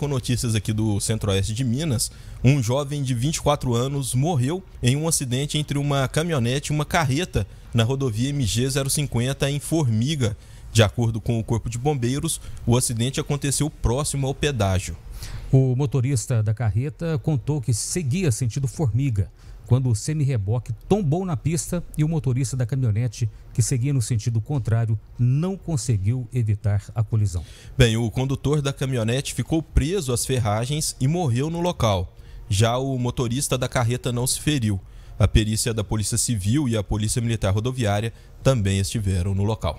com notícias aqui do centro-oeste de Minas, um jovem de 24 anos morreu em um acidente entre uma caminhonete e uma carreta na rodovia MG-050 em Formiga. De acordo com o Corpo de Bombeiros, o acidente aconteceu próximo ao pedágio. O motorista da carreta contou que seguia sentido formiga quando o semi-reboque tombou na pista e o motorista da caminhonete, que seguia no sentido contrário, não conseguiu evitar a colisão. Bem, o condutor da caminhonete ficou preso às ferragens e morreu no local. Já o motorista da carreta não se feriu. A perícia da Polícia Civil e a Polícia Militar Rodoviária também estiveram no local.